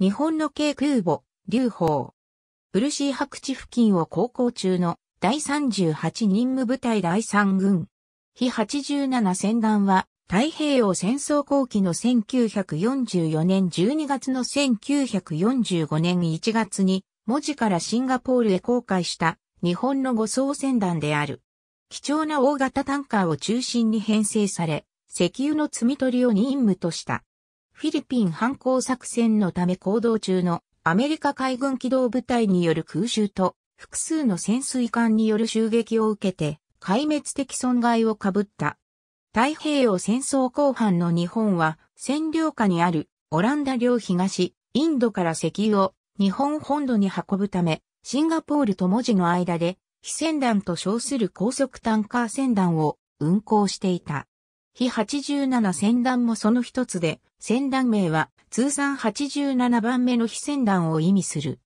日本の軽空母、劉邦。ブルシー白地付近を航行中の第38任務部隊第3軍。非87戦団は太平洋戦争後期の1944年12月の1945年1月に文字からシンガポールへ航海した日本の護送船団である。貴重な大型タンカーを中心に編成され、石油の積み取りを任務とした。フィリピン反抗作戦のため行動中のアメリカ海軍機動部隊による空襲と複数の潜水艦による襲撃を受けて壊滅的損害をかぶった。太平洋戦争後半の日本は占領下にあるオランダ領東、インドから石油を日本本土に運ぶため、シンガポールと文字の間で、非船団と称する高速タンカー船団を運航していた。非87船団もその一つで、船団名は通算87番目の非船団を意味する。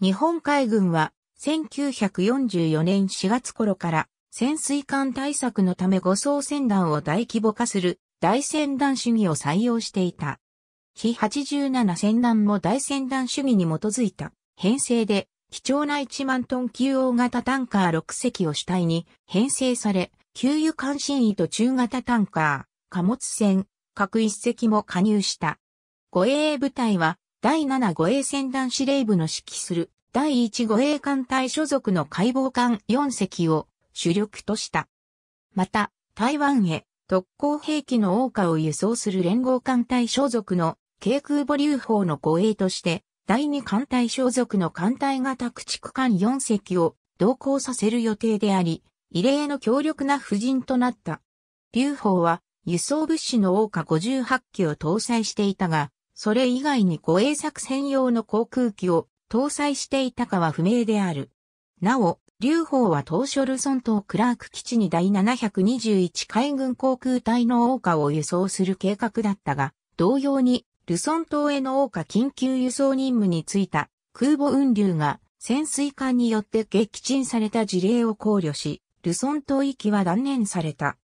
日本海軍は1944年4月頃から潜水艦対策のため護送船団を大規模化する大船団主義を採用していた。非87船団も大船団主義に基づいた編成で貴重な1万トン級大型タンカー6隻を主体に編成され、給油関心位と中型タンカー、貨物船、各一隻も加入した。護衛部隊は、第7護衛船団司令部の指揮する、第1護衛艦隊所属の解剖艦4隻を主力とした。また、台湾へ特攻兵器の桜花を輸送する連合艦隊所属の軽空母流砲の護衛として、第2艦隊所属の艦隊型駆逐艦4隻を同行させる予定であり、異例の強力な布陣となった。劉邦は輸送物資の桜花58機を搭載していたが、それ以外に護衛作専用の航空機を搭載していたかは不明である。なお、劉邦は当初ルソン島クラーク基地に第721海軍航空隊の桜花を輸送する計画だったが、同様にルソン島への桜花緊急輸送任務に就いた空母雲流が潜水艦によって撃沈された事例を考慮し、ルソン島行きは断念された。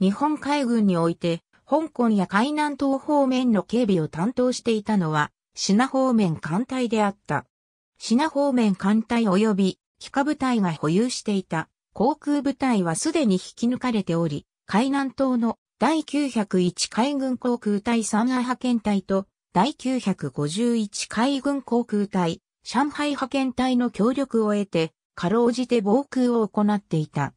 日本海軍において、香港や海南島方面の警備を担当していたのは、品方面艦隊であった。品方面艦隊及び、機下部隊が保有していた航空部隊はすでに引き抜かれており、海南島の第901海軍航空隊三愛派遣隊と第951海軍航空隊上海派遣隊の協力を得て、かろうじて防空を行っていた。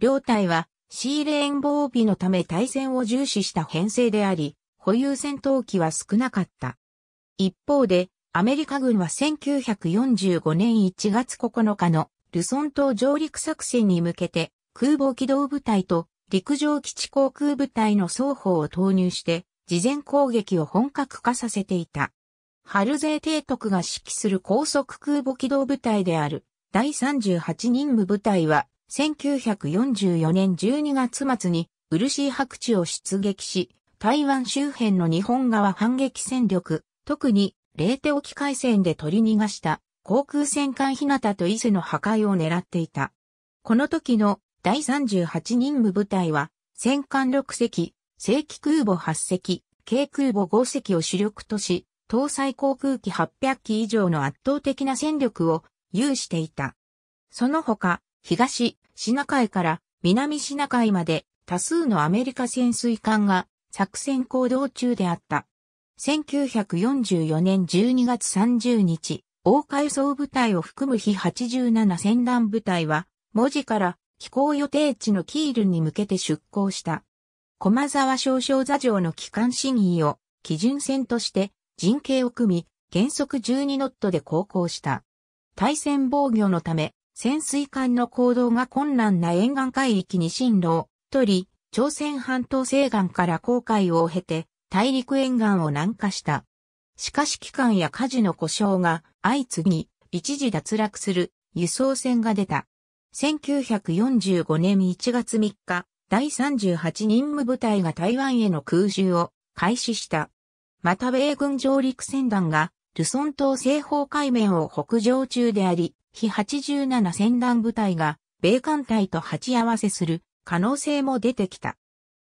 両隊は、シーレーン防備のため対戦を重視した編成であり、保有戦闘機は少なかった。一方で、アメリカ軍は1945年1月9日のルソン島上陸作戦に向けて空母機動部隊と陸上基地航空部隊の双方を投入して事前攻撃を本格化させていた。ハルゼー提督が指揮する高速空母機動部隊である第38任務部隊は1944年12月末に漆白地を出撃し、台湾周辺の日本側反撃戦力、特に、レーテ沖海戦で取り逃がした航空戦艦日向と伊勢の破壊を狙っていた。この時の第38任務部隊は、戦艦6隻、正規空母8隻、軽空母5隻を主力とし、搭載航空機800機以上の圧倒的な戦力を有していた。その他、東シナ海から南シナ海まで多数のアメリカ潜水艦が作戦行動中であった。1944年12月30日、大海総部隊を含む非87船団部隊は、文字から飛行予定地のキールに向けて出港した。駒沢少将座城の機関審議を基準線として陣形を組み、原則12ノットで航行した。対戦防御のため、潜水艦の行動が困難な沿岸海域に進路を取り、朝鮮半島西岸から航海を経て、大陸沿岸を南下した。しかし機関や火事の故障が相次ぎ、一時脱落する輸送船が出た。1945年1月3日、第38任務部隊が台湾への空襲を開始した。また米軍上陸船団が、ルソン島西方海面を北上中であり、非87戦団部隊が米艦隊と鉢合わせする可能性も出てきた。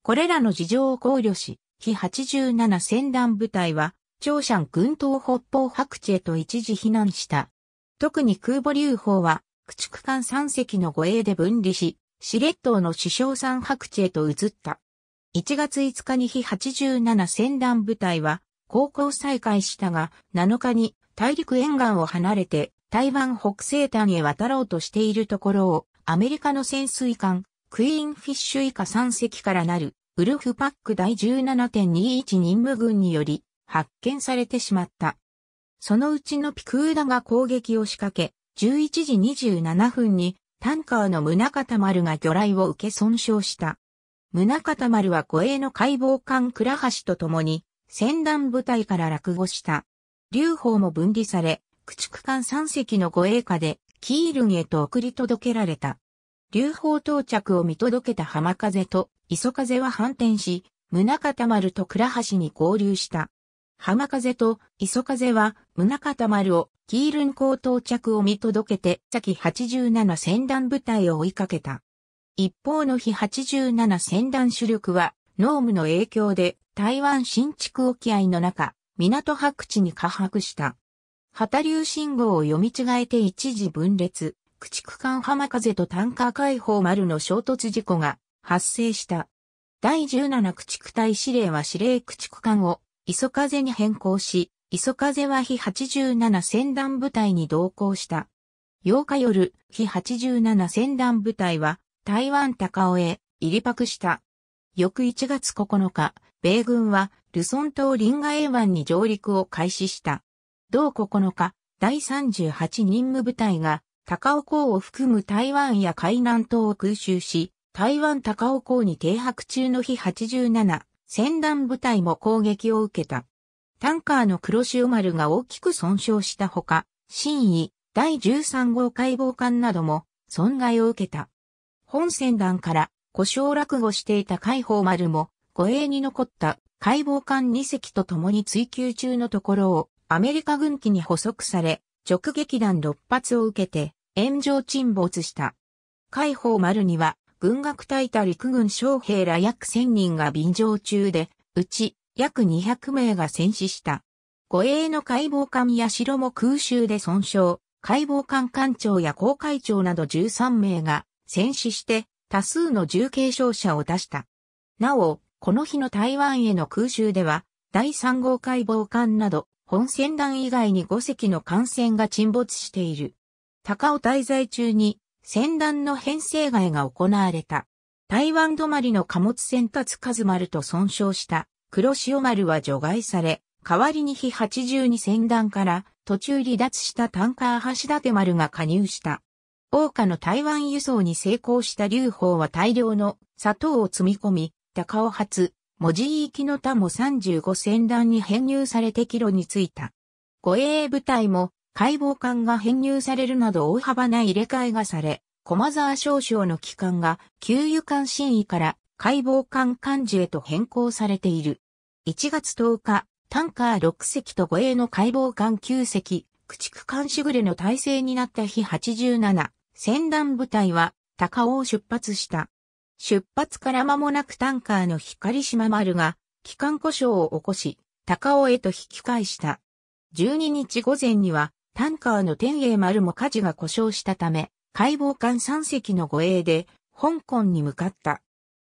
これらの事情を考慮し、非87戦団部隊は、長山群島北方白地へと一時避難した。特に空母流砲は、駆逐艦3隻の護衛で分離し、司令塔の首相山白地へと移った。1月5日に非87戦団部隊は、航行再開したが、7日に大陸沿岸を離れて台湾北西端へ渡ろうとしているところを、アメリカの潜水艦、クイーンフィッシュ以下3隻からなる、ウルフパック第17.21任務軍により、発見されてしまった。そのうちのピクーダが攻撃を仕掛け、11時27分に、タンカーの宗方丸が魚雷を受け損傷した。宗方丸は護衛の解剖艦倉橋と共に、戦団部隊から落語した。劉邦も分離され、駆艦3隻の護衛下で、キールンへと送り届けられた。流砲到着を見届けた浜風と磯風は反転し、宗方丸と倉橋に合流した。浜風と磯風は宗方丸をキールン港到着を見届けて、先87戦団部隊を追いかけた。一方の日87戦団主力は、ノームの影響で台湾新築沖合の中、港白地に下白した。旗流信号を読み違えて一時分裂、駆逐艦浜風とタンカー解放丸の衝突事故が発生した。第17駆逐隊司令は司令駆逐艦を磯風に変更し、磯風は非87戦団部隊に同行した。8日夜、非87戦団部隊は台湾高尾へ入り泊した。翌1月9日、米軍はルソン島リンガエ湾に上陸を開始した。同9日、第38任務部隊が、高尾港を含む台湾や海南島を空襲し、台湾高尾港に停泊中の日87、船団部隊も攻撃を受けた。タンカーの黒潮丸が大きく損傷したほか、新位、第13号解剖艦なども損害を受けた。本船団から故障落語していた海宝丸も、護衛に残った解剖艦2隻と共に追求中のところをアメリカ軍機に捕捉され、直撃弾6発を受けて、炎上沈没した。海放丸には、軍学隊た陸軍将兵ら約1000人が便乗中で、うち約200名が戦死した。護衛の解剖艦や城も空襲で損傷、解剖艦艦長や公会長など13名が戦死して多数の重軽傷者を出した。なお、この日の台湾への空襲では、第3号解剖艦など本船団以外に5隻の艦船が沈没している。高尾滞在中に船団の編成外が行われた。台湾止まりの貨物船達数丸と損傷した黒潮丸は除外され、代わりに日82船団から途中離脱したタンカー橋立丸が加入した。王家の台湾輸送に成功した劉邦は大量の砂糖を積み込み、高尾発、文字行きの他も35船団に編入されて帰路についた。護衛部隊も解剖艦が編入されるなど大幅な入れ替えがされ、駒沢少将の機関が給油艦新位から解剖艦艦樹へと変更されている。1月10日、タンカー6隻と護衛の解剖艦9隻、駆逐艦しぐれの体制になった日87、船団部隊は高尾を出発した。出発から間もなくタンカーの光島丸が、機関故障を起こし、高尾へと引き返した。12日午前には、タンカーの天栄丸も火事が故障したため、解剖艦3隻の護衛で、香港に向かった。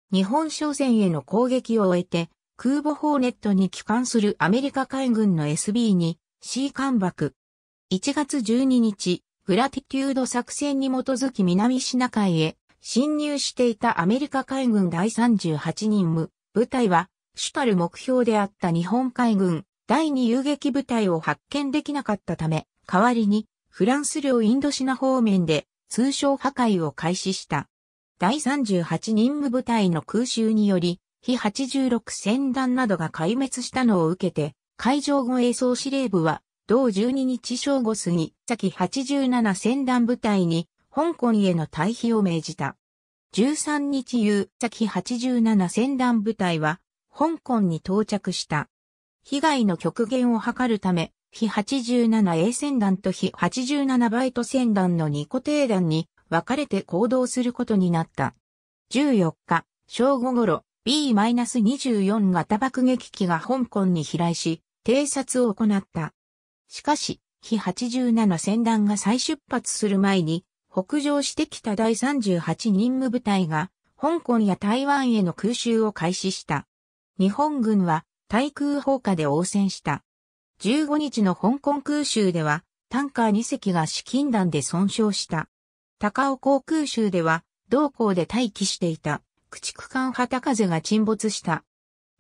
日本商船への攻撃を終えて、空母ホーネットに帰還するアメリカ海軍の SB に、C 艦爆。1月12日、グラティテュード作戦に基づき南シナ海へ侵入していたアメリカ海軍第38任務部隊は、主たる目標であった日本海軍第2遊撃部隊を発見できなかったため、代わりにフランス領インドシナ方面で通称破壊を開始した。第38任務部隊の空襲により、非86戦団などが壊滅したのを受けて、海上護衛総司令部は、同12日正午過ぎ、先87戦団部隊に香港への退避を命じた。13日夕、先87戦団部隊は、香港に到着した。被害の極限を図るため、非 87A 戦団と非87バイト戦団の2個定団に分かれて行動することになった。14日、正午頃、B-24 型爆撃機が香港に飛来し、偵察を行った。しかし、非87戦団が再出発する前に、北上してきた第38任務部隊が、香港や台湾への空襲を開始した。日本軍は、対空砲火で応戦した。15日の香港空襲では、タンカー2隻が資金弾で損傷した。高尾航空襲では、同校で待機していた、駆逐艦旗風が沈没した。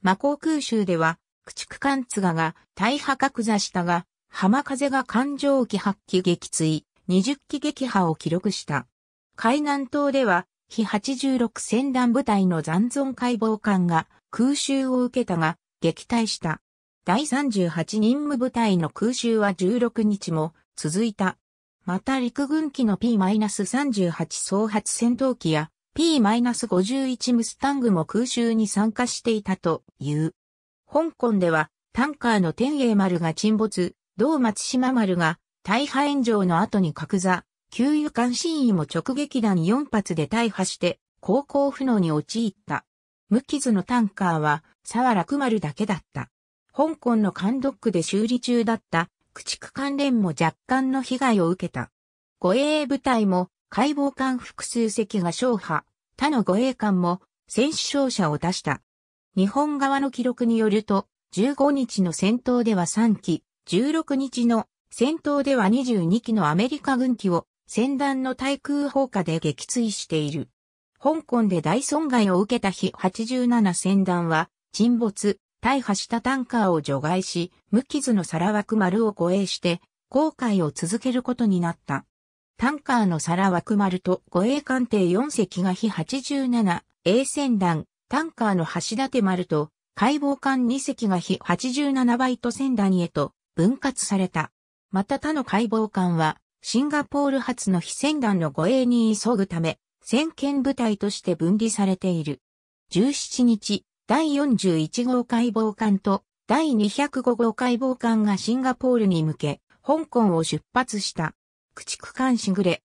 魔航空襲では、駆逐艦津賀が大破格座したが、浜風が艦上機発揮撃墜。20機撃破を記録した。海南島では、非86戦団部隊の残存解剖艦が空襲を受けたが、撃退した。第38任務部隊の空襲は16日も続いた。また陸軍機の P-38 総発戦闘機や P-51 ムスタングも空襲に参加していたという。香港ではタンカーの天栄丸が沈没、道松島丸が大破炎上の後に格座、給油管真意も直撃弾4発で大破して、航行不能に陥った。無傷のタンカーは、沢楽丸だけだった。香港の関ドックで修理中だった、駆逐関連も若干の被害を受けた。護衛部隊も、解剖艦複数隻が勝破、他の護衛艦も、戦死傷者を出した。日本側の記録によると、15日の戦闘では3機、16日の戦闘では22機のアメリカ軍機を戦団の対空砲火で撃墜している。香港で大損害を受けた日87戦団は沈没、大破したタンカーを除外し、無傷の皿枠丸を護衛して、航海を続けることになった。タンカーの皿枠丸と護衛艦艇4隻が日87、A 戦団、タンカーの橋立丸と、解剖艦2隻が日87バイト船団へと分割された。また他の解剖官は、シンガポール発の非戦団の護衛に急ぐため、先見部隊として分離されている。17日、第41号解剖官と第205号解剖官がシンガポールに向け、香港を出発した。駆逐艦しぐれ。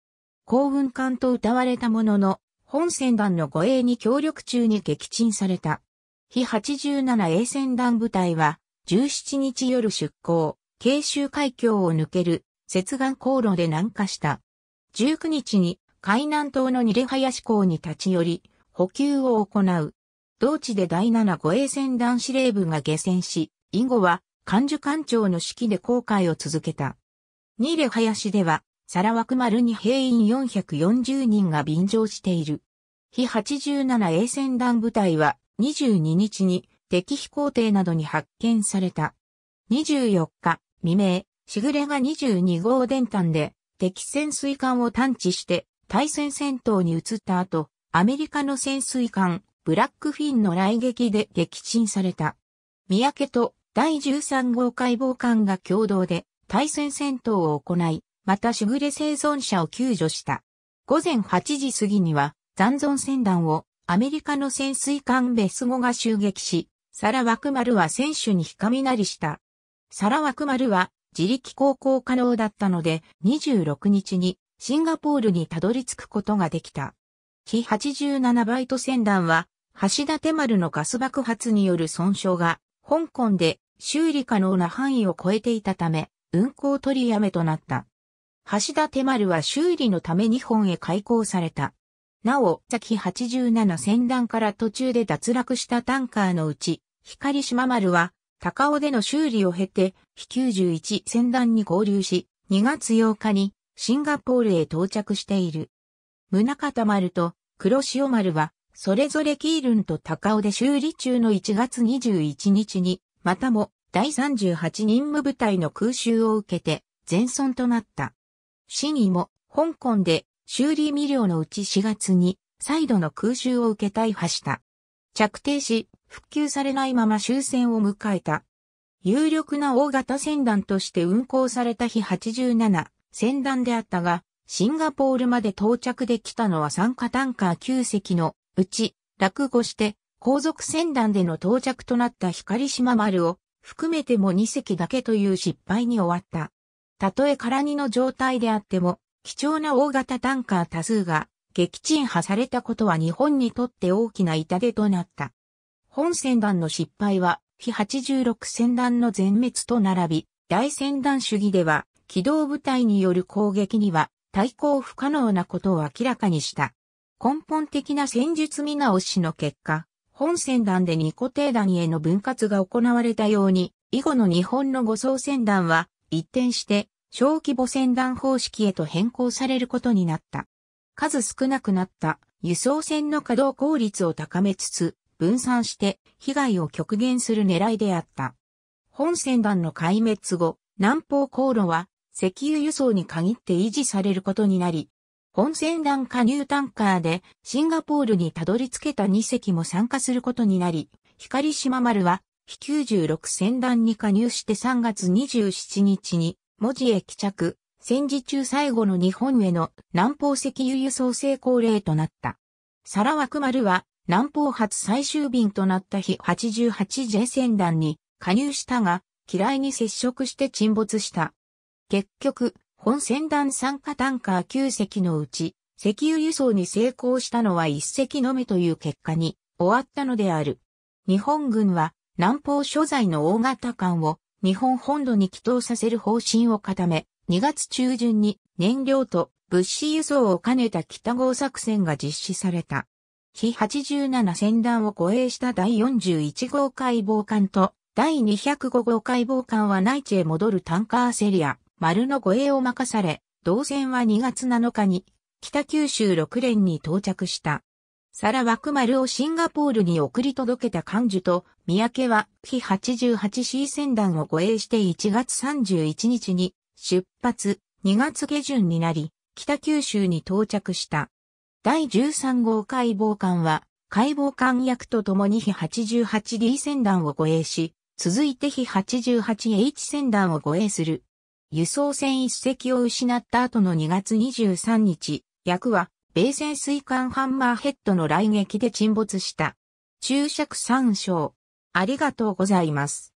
幸運艦と歌われたものの、本船団の護衛に協力中に撃沈された。非87 A 船団部隊は、17日夜出港。慶州海峡を抜ける接岸航路で南下した。19日に海南島のニレハヤシ港に立ち寄り、補給を行う。同地で第7護衛船団司令部が下船し、以後は漢樹艦長の指揮で航海を続けた。ニレハヤシでは、サラワク丸に兵員440人が便乗している。非87衛船団部隊は22日に敵飛行艇などに発見された。24日、未明、しぐれが22号電端で敵潜水艦を探知して対戦戦闘に移った後、アメリカの潜水艦ブラックフィンの来撃で撃沈された。三宅と第13号解剖艦が共同で対戦戦闘を行い、またしぐれ生存者を救助した。午前8時過ぎには残存船団をアメリカの潜水艦ベスゴが襲撃し、サラ・ワクマルは選手になりした。サラワクマルは自力航行可能だったので26日にシンガポールにたどり着くことができた。非87バイト船団は橋立丸のガス爆発による損傷が香港で修理可能な範囲を超えていたため運航取りやめとなった。橋立丸は修理のため日本へ開港された。なお、先87船団から途中で脱落したタンカーのうち、光島丸は高尾での修理を経て、飛91船団に合流し、2月8日にシンガポールへ到着している。宗方丸と黒潮丸は、それぞれキールンと高尾で修理中の1月21日に、またも第38任務部隊の空襲を受けて、全損となった。市にも、香港で修理未了のうち4月に、再度の空襲を受け大破した。着底し、復旧されないまま終戦を迎えた。有力な大型船団として運航された日87船団であったが、シンガポールまで到着できたのは参加タンカー9隻のうち、落語して後続船団での到着となった光島丸を含めても2隻だけという失敗に終わった。たとえ空荷の状態であっても、貴重な大型タンカー多数が撃沈破されたことは日本にとって大きな痛手となった。本船団の失敗は、非86船団の全滅と並び、大船団主義では、機動部隊による攻撃には、対抗不可能なことを明らかにした。根本的な戦術見直しの結果、本船団で二個定団への分割が行われたように、以後の日本の五層船団は、一転して、小規模船団方式へと変更されることになった。数少なくなった輸送船の稼働効率を高めつつ、分散して被害を極限する狙いであった。本船団の壊滅後、南方航路は石油輸送に限って維持されることになり、本船団加入タンカーでシンガポールにたどり着けた2隻も参加することになり、光島丸は非96船団に加入して3月27日に文字へ帰着、戦時中最後の日本への南方石油輸送成功例となった。サラワク丸は南方発最終便となった日 88J 船団に加入したが、嫌いに接触して沈没した。結局、本船団参加タンカー9隻のうち、石油輸送に成功したのは1隻のみという結果に終わったのである。日本軍は南方所在の大型艦を日本本土に帰投させる方針を固め、2月中旬に燃料と物資輸送を兼ねた北号作戦が実施された。比87船団を護衛した第41号解剖艦と第205号解剖艦は内地へ戻るタンカーセリア、丸の護衛を任され、同船は2月7日に北九州6連に到着した。サラワク丸をシンガポールに送り届けた漢寿と三宅は比 88C 船団を護衛して1月31日に出発2月下旬になり、北九州に到着した。第13号解剖艦は、解剖艦役と共に非 88D 船団を護衛し、続いて非 88H 船団を護衛する。輸送船一隻を失った後の2月23日、役は、米潜水艦ハンマーヘッドの来撃で沈没した。注釈参照。ありがとうございます。